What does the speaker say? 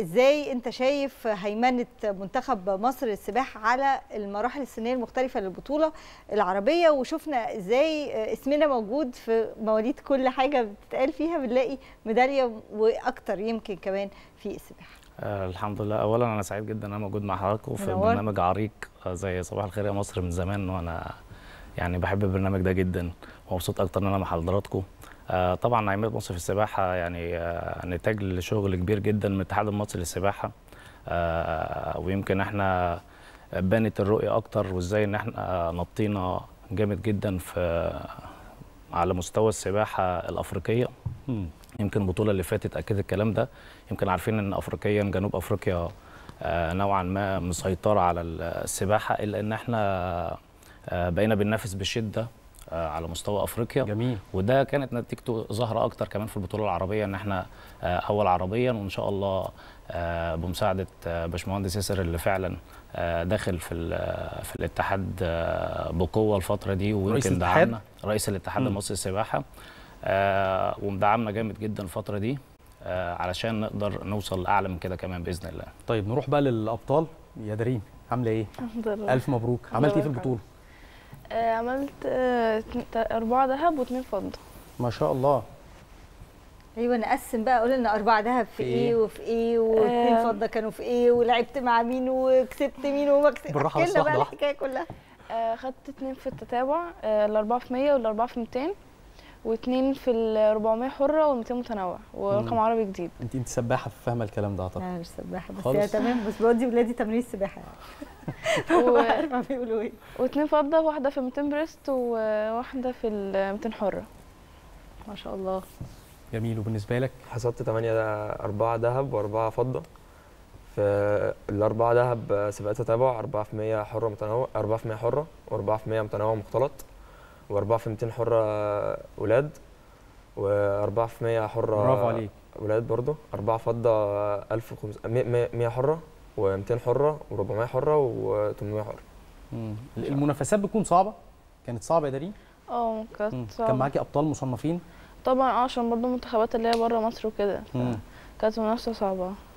ازاي انت شايف هيمنه منتخب مصر للسباحه على المراحل السنيه المختلفه للبطوله العربيه وشفنا ازاي اسمنا موجود في مواليد كل حاجه بتتقال فيها بنلاقي ميداليه واكتر يمكن كمان في السباحه آه، الحمد لله اولا انا سعيد جدا ان انا موجود مع حضراتكم في برنامج عريق آه، زي صباح الخير يا مصر من زمان وانا يعني بحب البرنامج ده جدا ومبسوط اكتر ان انا مع حضراتكم آه، طبعا عماد مصر في السباحه يعني آه، نتاج لشغل كبير جدا من الاتحاد المصري للسباحه آه، ويمكن احنا بانت الرؤيه اكتر وازاي ان احنا نطينا جامد جدا في على مستوى السباحه الافريقيه يمكن البطوله اللي فاتت اكدت الكلام ده يمكن عارفين ان افريقيا جنوب افريقيا نوعا ما مسيطره على السباحه الا ان احنا بقينا بننافس بشده آه، على مستوى افريقيا جميل وده كانت نتيجته ظاهره اكتر كمان في البطوله العربيه ان احنا آه، اول عربيا وان شاء الله آه، بمساعده باشمهندس ياسر اللي فعلا داخل في في الاتحاد بقوه الفتره دي ويمكن دعمنا رئيس الاتحاد المصري للسباحه ومدعمنا جامد جدا الفتره دي علشان نقدر نوصل لاعلى من كده كمان باذن الله طيب نروح بقى للابطال يا دريم عامله ايه الف مبروك عملت ايه في البطوله آه، عملت آه، أربعة ذهب واثنين فضة ما شاء الله ايوه نقسم بقى قول لنا اربع ذهب في ايه, إيه وفي ايه واثنين آه فضه كانوا في ايه ولعبت مع مين وكسبت مين وما كسبتش بالراحه إيه بس الحكايه كلها آه خدت اثنين في التتابع آه الاربعه في 100 والاربعه في 200 واثنين في ال 400 حره و 200 متنوع ورقم عربي جديد انت انت سباحه فاهمه الكلام ده طبعا انا مش سباحه بس هي تمام بس بودي ولادي تمرين السباحه و... عارفه بيقولوا ايه واثنين فضه واحده في 200 بريست وواحده في ال 200 حره ما شاء الله جميل وبالنسبه لك حصلت 8 4 ذهب و4 فضه في الاربعه ذهب سباقات تتابع 4% حره متنوع 4% حره و4% متنوع مختلط واربعه في 200 حره اولاد واربعه في 100 حره برافو عليك اولاد برضه اربعه فضه 1500 100 حره و200 حره و400 حره و800 حره المنافسات بتكون صعبه كانت صعبه يا دارين اه كانت صعبه كان معاكي ابطال مصنفين طبعا اه، عشان برضه منتخبات اللي هي بره مصر وكده كانت منافسه صعبه